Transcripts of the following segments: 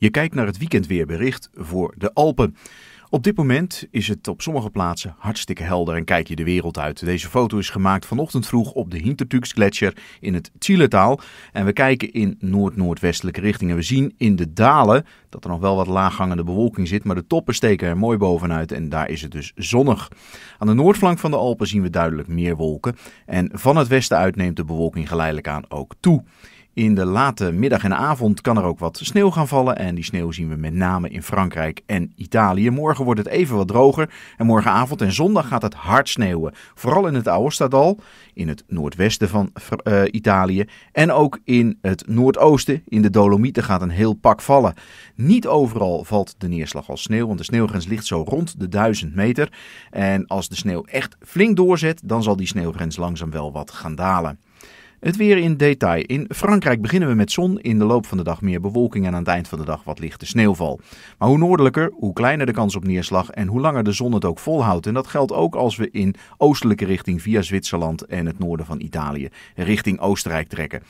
Je kijkt naar het weekendweerbericht voor de Alpen. Op dit moment is het op sommige plaatsen hartstikke helder en kijk je de wereld uit. Deze foto is gemaakt vanochtend vroeg op de Hintertuxgletscher in het Chiletaal. En we kijken in noord-noordwestelijke richting. En we zien in de dalen dat er nog wel wat laaghangende bewolking zit, maar de toppen steken er mooi bovenuit en daar is het dus zonnig. Aan de noordflank van de Alpen zien we duidelijk meer wolken en van het westen uit neemt de bewolking geleidelijk aan ook toe. In de late middag en avond kan er ook wat sneeuw gaan vallen. En die sneeuw zien we met name in Frankrijk en Italië. Morgen wordt het even wat droger. En morgenavond en zondag gaat het hard sneeuwen. Vooral in het Aostadal, in het noordwesten van eh, Italië. En ook in het noordoosten, in de Dolomieten, gaat een heel pak vallen. Niet overal valt de neerslag als sneeuw, want de sneeuwgrens ligt zo rond de 1000 meter. En als de sneeuw echt flink doorzet, dan zal die sneeuwgrens langzaam wel wat gaan dalen. Het weer in detail. In Frankrijk beginnen we met zon, in de loop van de dag meer bewolking en aan het eind van de dag wat lichte sneeuwval. Maar hoe noordelijker, hoe kleiner de kans op neerslag en hoe langer de zon het ook volhoudt. En dat geldt ook als we in oostelijke richting via Zwitserland en het noorden van Italië richting Oostenrijk trekken.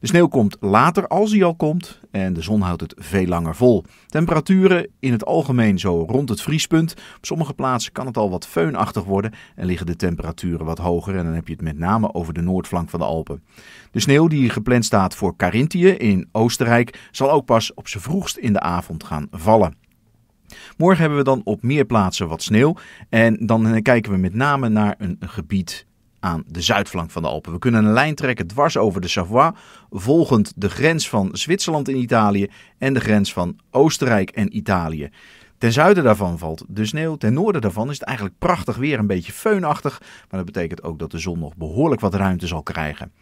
De sneeuw komt later als die al komt en de zon houdt het veel langer vol. Temperaturen in het algemeen zo rond het vriespunt. Op sommige plaatsen kan het al wat feunachtig worden en liggen de temperaturen wat hoger en dan heb je het met name over de noordflank van de Alpen. De sneeuw die gepland staat voor Carinthië in Oostenrijk zal ook pas op zijn vroegst in de avond gaan vallen. Morgen hebben we dan op meer plaatsen wat sneeuw en dan kijken we met name naar een gebied aan de zuidflank van de Alpen. We kunnen een lijn trekken dwars over de Savoie, volgend de grens van Zwitserland in Italië en de grens van Oostenrijk en Italië. Ten zuiden daarvan valt de sneeuw. Ten noorden daarvan is het eigenlijk prachtig weer, een beetje feunachtig. Maar dat betekent ook dat de zon nog behoorlijk wat ruimte zal krijgen.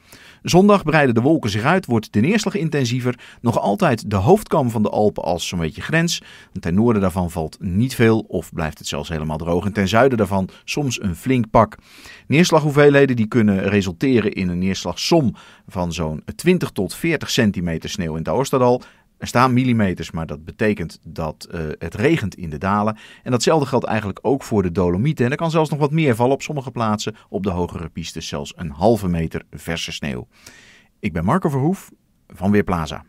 Zondag breiden de wolken zich uit, wordt de neerslag intensiever. Nog altijd de hoofdkam van de Alpen als zo'n beetje grens. Ten noorden daarvan valt niet veel of blijft het zelfs helemaal droog. En ten zuiden daarvan soms een flink pak. Neerslaghoeveelheden die kunnen resulteren in een neerslagsom van zo'n 20 tot 40 centimeter sneeuw in het Oosterdal. Er staan millimeters, maar dat betekent dat eh, het regent in de dalen. En datzelfde geldt eigenlijk ook voor de Dolomieten. En er kan zelfs nog wat meer vallen op sommige plaatsen. Op de hogere pistes zelfs een halve meter verse sneeuw. Ik ben Marco Verhoef van Weerplaza.